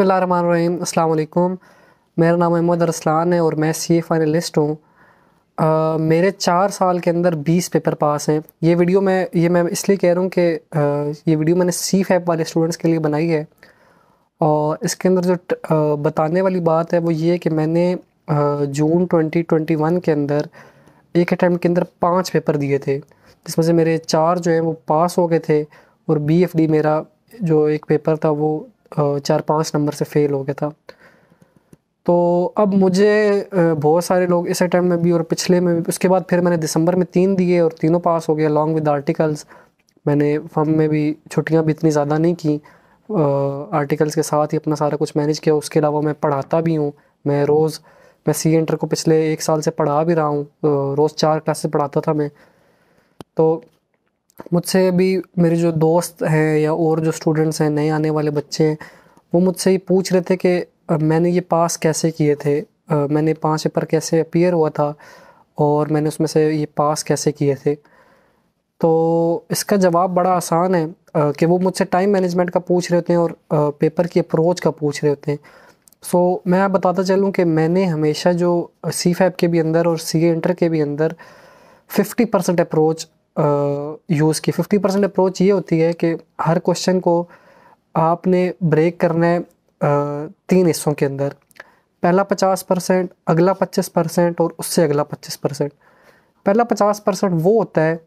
बसमीम अल्लाम मेरा नाम अहमद अरसलान है और मैं सी ए फाइनलिस्ट हूँ मेरे चार साल के अंदर बीस पेपर पास हैं ये वीडियो मैं ये मैं इसलिए कह रहा हूँ कि ये वीडियो मैंने सी फैप वाले स्टूडेंट्स के लिए बनाई है और इसके अंदर जो आ, बताने वाली बात है वो ये कि मैंने जून 2021 के अंदर एक अटैम्प्ट के अंदर पाँच पेपर दिए थे जिसमें से मेरे चार जो हैं वो पास हो गए थे और बी एफ डी मेरा जो एक पेपर था वो चार पाँच नंबर से फेल हो गया था तो अब मुझे बहुत सारे लोग इस अटैम्प्ट में भी और पिछले में भी उसके बाद फिर मैंने दिसंबर में तीन दिए और तीनों पास हो गए लॉन्ग विद आर्टिकल्स मैंने फॉर्म में भी छुट्टियां भी इतनी ज़्यादा नहीं की आर्टिकल्स के साथ ही अपना सारा कुछ मैनेज किया उसके अलावा मैं पढ़ाता भी हूँ मैं रोज़ मैं सी इंटर को पिछले एक साल से पढ़ा भी रहा हूँ रोज़ चार क्लासेस पढ़ाता था मैं तो मुझसे भी मेरे जो दोस्त हैं या और जो स्टूडेंट्स हैं नए आने वाले बच्चे हैं वो मुझसे ये पूछ रहे थे कि मैंने ये पास कैसे किए थे मैंने पाँच पेपर कैसे अपियर हुआ था और मैंने उसमें से ये पास कैसे किए थे तो इसका जवाब बड़ा आसान है कि वो मुझसे टाइम मैनेजमेंट का पूछ रहे होते हैं और पेपर की अप्रोच का पूछ रहे होते हैं सो so, मैं बताता चलूँ कि मैंने हमेशा जो सी फैप के भी अंदर और सी इंटर के भी अंदर 50 परसेंट अप्रोच यूज़ की फिफ्टी परसेंट अप्रोच ये होती है कि हर क्वेश्चन को आपने ब्रेक करना है तीन हिस्सों के अंदर पहला पचास परसेंट अगला पच्चीस परसेंट और उससे अगला पच्चीस परसेंट पहला पचास परसेंट वो होता है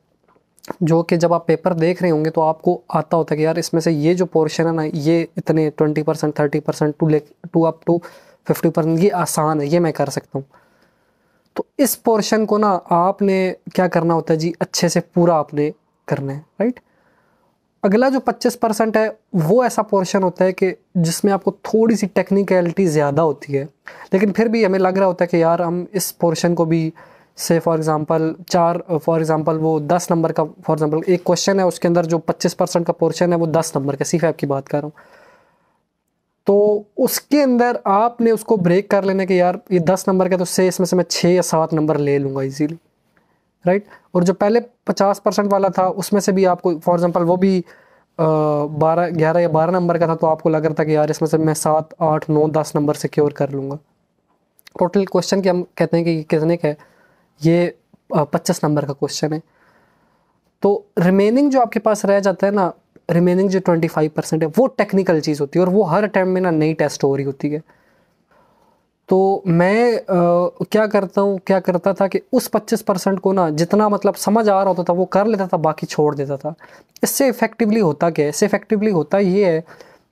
जो कि जब आप पेपर देख रहे होंगे तो आपको आता होता है कि यार इसमें से ये जो पोर्शन है ना ये इतने twenty percent thirty percent to ले to up to fifty percent ये आसान है ये मैं कर सकता हूँ तो इस पोर्शन को ना आपने क्या करना होता है जी अच्छे से पूरा आपने करना है राइट अगला जो 25 परसेंट है वो ऐसा पोर्शन होता है कि जिसमें आपको थोड़ी सी टेक्निकलिटी ज़्यादा होती है लेकिन फिर भी हमें लग रहा होता है कि यार हम इस पोर्शन को भी से फॉर एग्ज़ाम्पल चार फॉर एग्ज़ाम्पल वो दस नंबर का फॉर एग्ज़ाम्पल एक क्वेश्चन है उसके अंदर जो पच्चीस परसेंट का पोर्शन है वो दस नंबर का सिर्फ आपकी बात कर रहा हूँ तो उसके अंदर आपने उसको ब्रेक कर लेना कि यार ये दस नंबर का तो से इसमें से मैं छः या सात नंबर ले लूँगा इजीली राइट और जो पहले पचास परसेंट वाला था उसमें से भी आपको फॉर एग्ज़ाम्पल वो भी बारह ग्यारह या बारह नंबर का था तो आपको लग रहा था कि यार इसमें से मैं सात आठ नौ दस नंबर से क्योर कर लूँगा टोटल क्वेश्चन के हम कहते हैं कि कितने का है ये पच्चीस नंबर का क्वेश्चन है तो रिमेनिंग जो आपके पास रह जाता है ना रिमेनिंग जो ट्वेंटी फाइव परसेंट है वो टेक्निकल चीज़ होती है और वो हर अटैम्प में ना नई टेस्ट हो रही होती है तो मैं आ, क्या करता हूँ क्या करता था कि उस पच्चीस परसेंट को ना जितना मतलब समझ आ रहा होता था वो कर लेता था बाकी छोड़ देता था इससे इफ़ेक्टिवली होता क्या है इससे इफ़ेक्टिवली होता ये है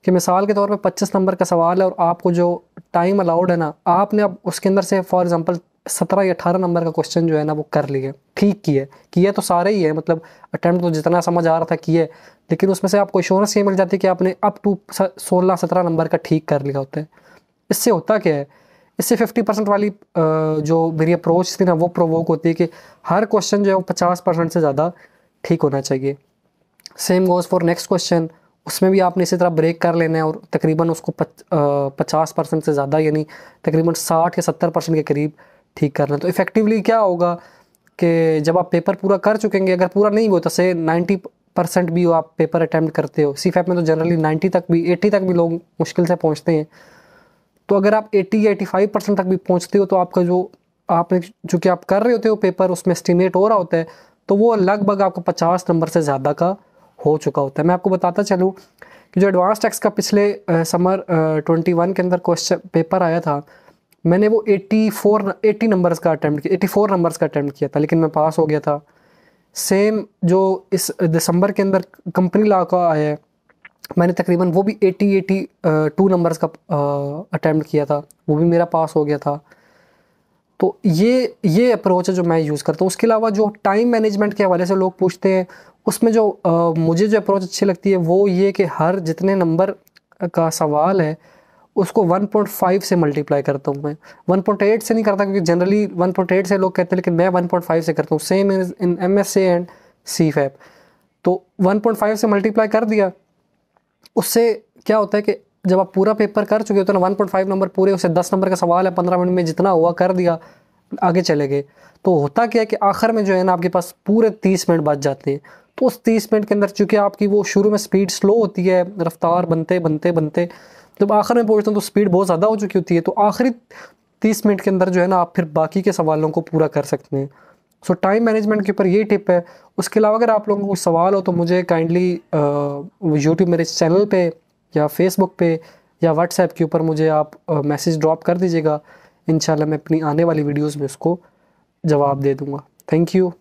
कि मिसाल के तौर पे पच्चीस नंबर का सवाल है और आपको जो टाइम अलाउड है ना आपने अब उसके अंदर से फॉर एग्जाम्पल सत्रह या अठारह नंबर का क्वेश्चन जो है ना वो कर लिए ठीक किए किए तो सारे ही है मतलब अटैम्प्ट तो जितना समझ आ रहा था किए लेकिन उसमें से आपको इश्योरेंस ये मिल जाती है कि आपने अप टू सोलह सत्रह नंबर का ठीक कर लिया होता है इससे होता क्या है इससे फिफ्टी परसेंट वाली जो मेरी अप्रोच थी ना वो प्रोवोक होती है कि हर क्वेश्चन जो है वो पचास परसेंट से ज़्यादा ठीक होना चाहिए same goes for next question उसमें भी आपने इसी तरह ब्रेक कर लेना है और तकरीबन उसको पचास परसेंट से ज़्यादा यानी तकरीबन साठ या सत्तर परसेंट के करीब ठीक करना तो इफ़ेक्टिवली क्या होगा कि जब आप पेपर पूरा कर चुकेंगे अगर पूरा नहीं होता तो से नाइन्टी परसेंट भी हो आप पेपर अटैम्प्ट करते हो सी में तो जनरली नाइन्टी तक भी एट्टी तक भी लोग मुश्किल से पहुँचते हैं तो अगर आप एट्टी या एटी फाइव परसेंट तक भी पहुँचते हो तो आपका जो आपने चूँकि आप कर रहे होते हो पेपर उसमें एस्टिमेट हो रहा होता है तो वो लगभग आपको पचास नंबर से ज़्यादा का हो चुका होता है मैं आपको बताता चलूँ कि जो एडवांस टैक्स का पिछले समर ट्वेंटी वन के अंदर क्वेश्चन पेपर आया था मैंने वो 84 80 नंबर्स का अटैम्प्ट किया 84 नंबर्स का अटैम्प्ट किया था लेकिन मैं पास हो गया था सेम जो इस दिसंबर के अंदर कंपनी लॉ का आया है मैंने तकरीबन वो भी 80 एटी टू नंबर्स का अटैम्प्ट किया था वो भी मेरा पास हो गया था तो ये ये अप्रोच है जो मैं यूज़ करता हूँ उसके अलावा जो टाइम मैनेजमेंट के हवाले से लोग पूछते हैं उसमें जो आ, मुझे जो अप्रोच अच्छी लगती है वो ये कि हर जितने नंबर का सवाल है उसको 1.5 से मल्टीप्लाई करता हूँ मैं 1.8 से नहीं करता क्योंकि जनरली 1.8 से लोग कहते हैं लेकिन मैं 1.5 से करता हूँ same in M S and CFAP तो 1.5 से मल्टीप्लाई कर दिया उससे क्या होता है कि जब आप पूरा पेपर कर चुके हो तो ना वन नंबर पूरे उससे दस नंबर का सवाल है पंद्रह मिनट में जितना हुआ कर दिया आगे चले गए तो होता क्या है कि आखिर में जो है ना आपके पास पूरे तीस मिनट बच जाते हैं तो उस तीस मिनट के अंदर चूँकि आपकी वो शुरू में स्पीड स्लो होती है रफ्तार बनते बनते बनते जब आखिर में पहुँचते हैं तो स्पीड बहुत ज़्यादा हो चुकी होती है तो आखिरी तीस मिनट के अंदर जो है ना आप फिर बाकी के सवालों को पूरा कर सकते हैं सो टाइम मैनेजमेंट के ऊपर ये टिप है उसके अलावा अगर आप लोगों को सवाल हो तो मुझे काइंडली यूट्यूब मेरे चैनल पे या फेसबुक पे या व्हाट्सएप के ऊपर मुझे आप मैसेज ड्रॉप कर दीजिएगा इन मैं अपनी आने वाली वीडियोज़ में उसको जवाब दे दूँगा थैंक यू